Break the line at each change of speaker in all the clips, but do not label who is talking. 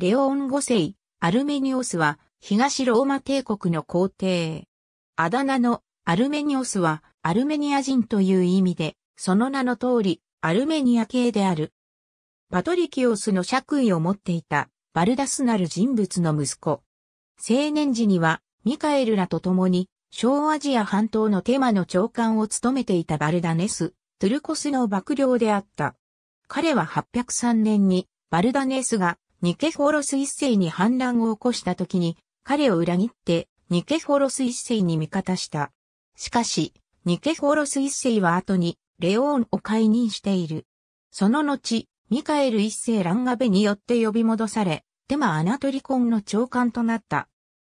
レオン五世、アルメニオスは、東ローマ帝国の皇帝。あだ名のアルメニオスは、アルメニア人という意味で、その名の通り、アルメニア系である。パトリキオスの爵位を持っていた、バルダスなる人物の息子。青年時には、ミカエルらと共に、小アジア半島のテマの長官を務めていたバルダネス、トゥルコスの幕僚であった。彼は803年に、バルダネスがニケフォロス一世に反乱を起こした時に、彼を裏切って、ニケフォロス一世に味方した。しかし、ニケフォロス一世は後に、レオーンを解任している。その後、ミカエル一世ランガベによって呼び戻され、テマ・アナトリコンの長官となった。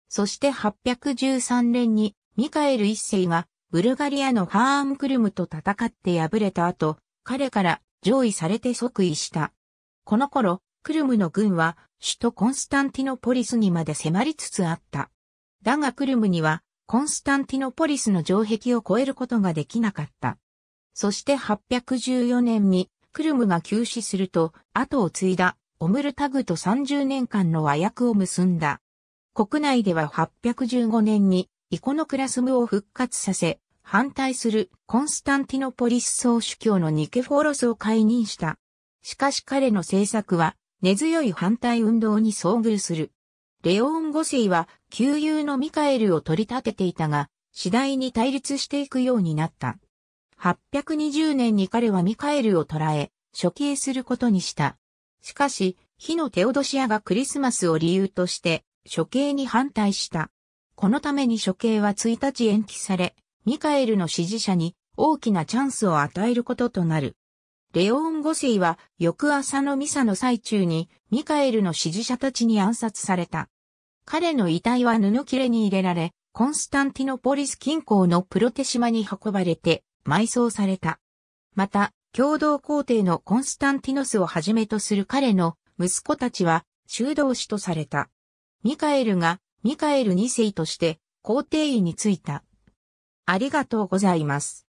そして813年に、ミカエル一世が、ブルガリアのハーンクルムと戦って敗れた後、彼から上位されて即位した。この頃、クルムの軍は首都コンスタンティノポリスにまで迫りつつあった。だがクルムにはコンスタンティノポリスの城壁を越えることができなかった。そして814年にクルムが急死すると後を継いだオムルタグと30年間の和訳を結んだ。国内では815年にイコノクラスムを復活させ、反対するコンスタンティノポリス総主教のニケフォロスを解任した。しかし彼の政策は根強い反対運動に遭遇する。レオン・ゴセは旧友のミカエルを取り立てていたが、次第に対立していくようになった。820年に彼はミカエルを捕らえ、処刑することにした。しかし、火のテオドシアがクリスマスを理由として処刑に反対した。このために処刑は1日延期され、ミカエルの支持者に大きなチャンスを与えることとなる。レオン・ゴ世は翌朝のミサの最中にミカエルの支持者たちに暗殺された。彼の遺体は布切れに入れられ、コンスタンティノポリス近郊のプロテ島に運ばれて埋葬された。また、共同皇帝のコンスタンティノスをはじめとする彼の息子たちは修道士とされた。ミカエルがミカエル2世として皇帝位に就いた。ありがとうございます。